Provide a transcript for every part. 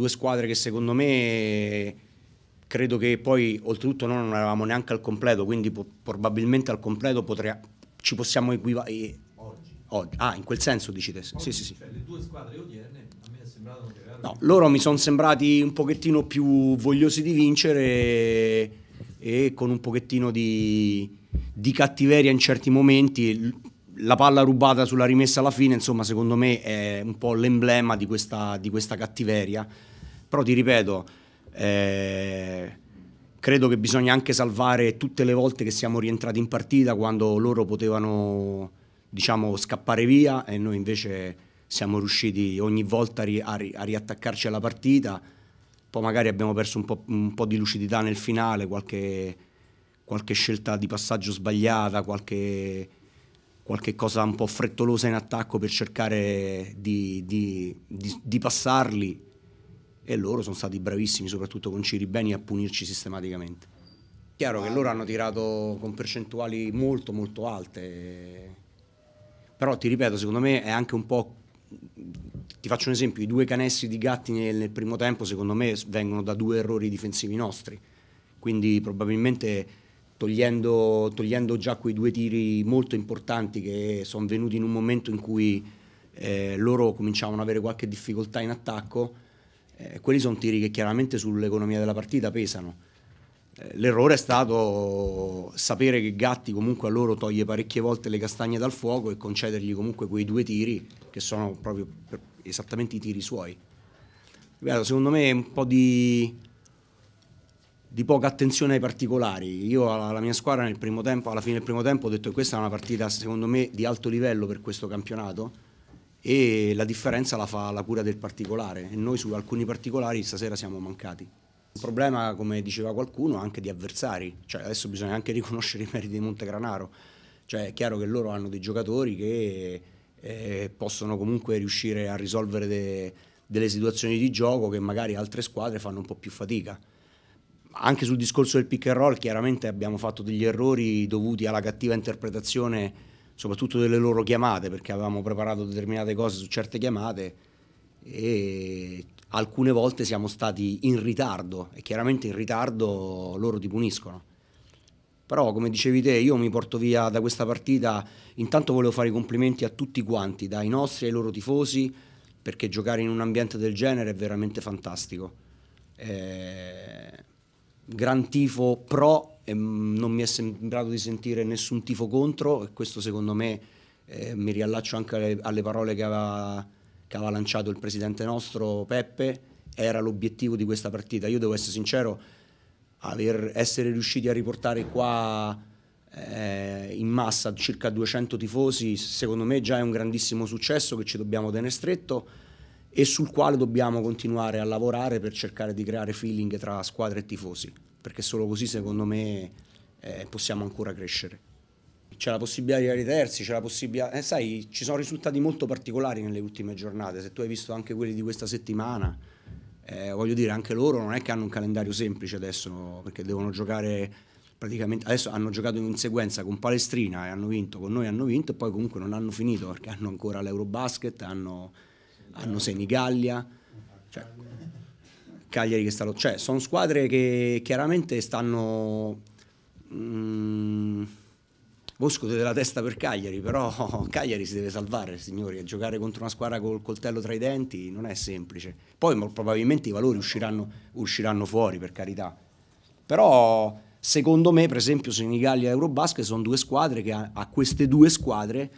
Due squadre che secondo me credo che poi oltretutto noi non eravamo neanche al completo, quindi probabilmente al completo potrei, ci possiamo equivalere. Oggi. Oggi. Ah, in quel senso dici te. Oggi, sì, sì, sì. Cioè, le due squadre odierne a me è sembrato che... No, loro mi sono sembrati un pochettino più vogliosi di vincere e con un pochettino di, di cattiveria in certi momenti la palla rubata sulla rimessa alla fine, insomma, secondo me è un po' l'emblema di questa, di questa cattiveria. Però ti ripeto, eh, credo che bisogna anche salvare tutte le volte che siamo rientrati in partita quando loro potevano diciamo, scappare via e noi invece siamo riusciti ogni volta a, ri- a riattaccarci alla partita. Poi magari abbiamo perso un po', un po di lucidità nel finale, qualche, qualche scelta di passaggio sbagliata, qualche qualche cosa un po' frettolosa in attacco per cercare di, di, di, di passarli e loro sono stati bravissimi, soprattutto con Ciribeni, a punirci sistematicamente. Chiaro che loro hanno tirato con percentuali molto molto alte, però ti ripeto, secondo me è anche un po'... Ti faccio un esempio, i due canestri di Gatti nel, nel primo tempo secondo me vengono da due errori difensivi nostri, quindi probabilmente togliendo, togliendo già quei due tiri molto importanti che sono venuti in un momento in cui eh, loro cominciavano ad avere qualche difficoltà in attacco, eh, quelli sono tiri che chiaramente sull'economia della partita pesano. Eh, l'errore è stato sapere che Gatti comunque a loro toglie parecchie volte le castagne dal fuoco e concedergli comunque quei due tiri che sono proprio esattamente i tiri suoi. Guarda, secondo me un po' di di poca attenzione ai particolari. Io alla, mia squadra nel primo tempo, alla fine del primo tempo ho detto che questa è una partita secondo me di alto livello per questo campionato e la differenza la fa la cura del particolare e noi su alcuni particolari stasera siamo mancati. Un problema, come diceva qualcuno, anche di avversari, cioè adesso bisogna anche riconoscere i meriti di Montegranaro, cioè è chiaro che loro hanno dei giocatori che eh, possono comunque riuscire a risolvere de delle situazioni di gioco che magari altre squadre fanno un po' più fatica anche sul discorso del pick and roll chiaramente abbiamo fatto degli errori dovuti alla cattiva interpretazione soprattutto delle loro chiamate perché avevamo preparato determinate cose su certe chiamate e alcune volte siamo stati in ritardo e chiaramente in ritardo loro ti puniscono. Però come dicevi te io mi porto via da questa partita, intanto volevo fare i complimenti a tutti quanti, dai nostri ai loro tifosi, perché giocare in un ambiente del genere è veramente fantastico. Eh, gran tifo pro e mm, non mi è sembrato di sentire nessun tifo contro e questo secondo me eh, mi riallaccio anche alle, alle parole che aveva, che aveva, lanciato il presidente nostro Peppe, era l'obiettivo di questa partita. Io devo essere sincero, aver, essere riusciti a riportare qua eh, in massa circa 200 tifosi secondo me già è un grandissimo successo che ci dobbiamo tenere stretto e sul quale dobbiamo continuare a lavorare per cercare di creare feeling tra squadre e tifosi, perché solo così secondo me eh, possiamo ancora crescere. C'è la possibilità di arrivare terzi, c'è la possibilità... Eh, sai, ci sono risultati molto particolari nelle ultime giornate, se tu hai visto anche quelli di questa settimana, eh, voglio dire, anche loro non è che hanno un calendario semplice adesso, perché devono giocare praticamente adesso hanno giocato in sequenza con Palestrina e hanno vinto, con noi hanno vinto e poi comunque non hanno finito perché hanno ancora l'Eurobasket, hanno hanno Senigallia, cioè, Cagliari che stanno... Cioè, sono squadre che chiaramente stanno... Mm, Bosco della testa per Cagliari, però Cagliari si deve salvare, signori, a giocare contro una squadra col coltello tra i denti non è semplice. Poi probabilmente i valori usciranno, usciranno fuori, per carità. Però secondo me, per esempio, Senigallia e Eurobasket sono due squadre che a, a queste due squadre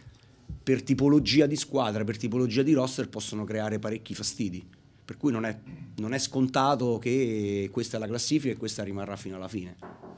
per tipologia di squadra, per tipologia di roster possono creare parecchi fastidi. Per cui non è, non è scontato che questa è la classifica e questa rimarrà fino alla fine.